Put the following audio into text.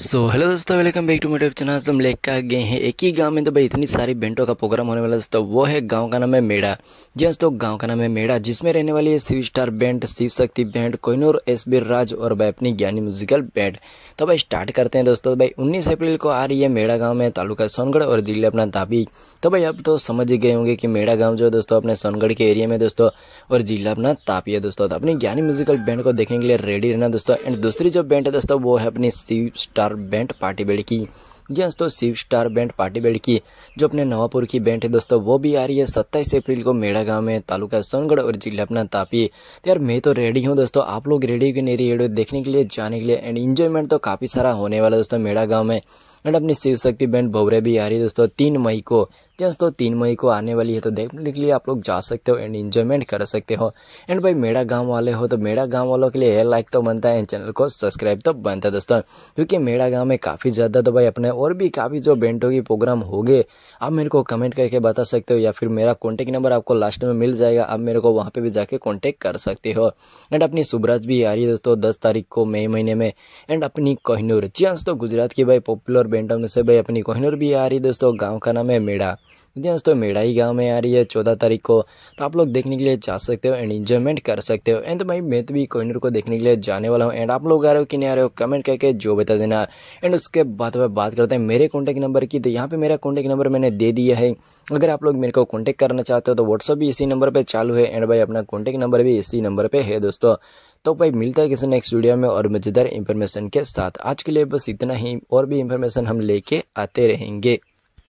सो hello दोस्तों welcome back to motive channel हम लेकर आ गए हैं एक ही गांव में तो भाई इतनी सारी बेंटों का प्रोग्राम होने वाला दोस्तों वो है गांव का नाम है मेड़ा जी दोस्तों गांव का नाम है मेड़ा जिसमें रहने वाली है Shiv star band Shiv Shakti band Kohinoor S B Raj और भाई अपनी ज्ञानी म्यूजिकल बैंड तो भाई स्टार्ट करते हैं दोस्तों भाई 19 अप्रैल को आ रही है मेड़ा गांव में तालुका सोनगढ़ और जिले अपना तापी तो भाई अब तो समझ ही गए होंगे कि मेड़ा गाँव जो दोस्तों अपने सोनगढ़ के एरिया में दोस्तों और जिला अपना तापी है दोस्तों तो अपनी ज्ञानी म्यूजिकल बैंड को देखने के लिए रेडी रहना दोस्तों एंड दूसरी जो बैंड है दोस्तों वो है अपनी Shiv star band party band की जी दोस्तों Shiv star band party band की जो अपने नवापुर की बैंड है दोस्तों वो भी आ रही है सत्ताईस अप्रैल को मेड़ा गाँव में तालुका सोनगढ़ और जिला अपना तापी तो यार मैं तो रेडी हूँ दोस्तों आप लोग रेडी क्यों नहीं रेडी देखने के लिए जाने के लिए एंड इन्जॉयमेंट तो काफ़ी सारा होने वाला दोस्तों मेड़ा गाँव में एंड अपनी शिव शक्ति बैंड भवरे भी आ रही है दोस्तों तीन मई को दोस्तों तीन मई को आने वाली है तो देखने के लिए आप लोग जा सकते हो एंड इन्जॉयमेंट कर सकते हो एंड भाई मेरा गांव वाले हो तो मेरा गांव वालों के लिए लाइक तो बनता है एंड चैनल को सब्सक्राइब तो बनता है दोस्तों क्योंकि मेरा गांव में काफ़ी ज़्यादा तो भाई अपने और भी काफ़ी जो बेंटों की प्रोग्राम हो गए आप मेरे को कमेंट करके बता सकते हो या फिर मेरा कॉन्टैक्ट नंबर आपको लास्ट में मिल जाएगा आप मेरे को वहाँ पर भी जाके कॉन्टैक्ट कर सकते हो एंड अपनी शुभराज भी आ रही है दोस्तों दस तारीख को मई महीने में एंड अपनी कोहनूर जी दोस्तों गुजरात की भाई पॉपुलर पेंटों में से भाई अपनी कोहिनूर भी आ रही दोस्तों गांव का नाम है मेड़ा हाँ दोस्तों मेड़ा ही गांव में आ रही है चौदह तारीख को तो आप लोग देखने के लिए जा सकते हो एंड इंजॉयमेंट कर सकते हो एंड तो भाई मैं तो भी कोहिनूर को देखने के लिए जाने वाला हूँ एंड आप लोग आ रहे हो कि नहीं आ रहे हो कमेंट करके जो बता देना एंड उसके बाद वह बात करते हैं मेरे कॉन्टैक्ट नंबर की तो यहाँ पर मेरा कॉन्टैक्ट नंबर मैंने दे दिया है अगर आप लोग मेरे को कॉन्टैक्ट करना चाहते हो तो व्हाट्सअप भी इसी नंबर पर चालू है एंड भाई अपना कॉन्टैक्ट नंबर भी इसी नंबर पर है दोस्तों तो भाई मिलता है किसी नेक्स्ट वीडियो में और मज़ेदार इन्फॉर्मेशन के साथ आज के लिए बस इतना ही और भी इन्फॉर्मेशन हम लेके आते रहेंगे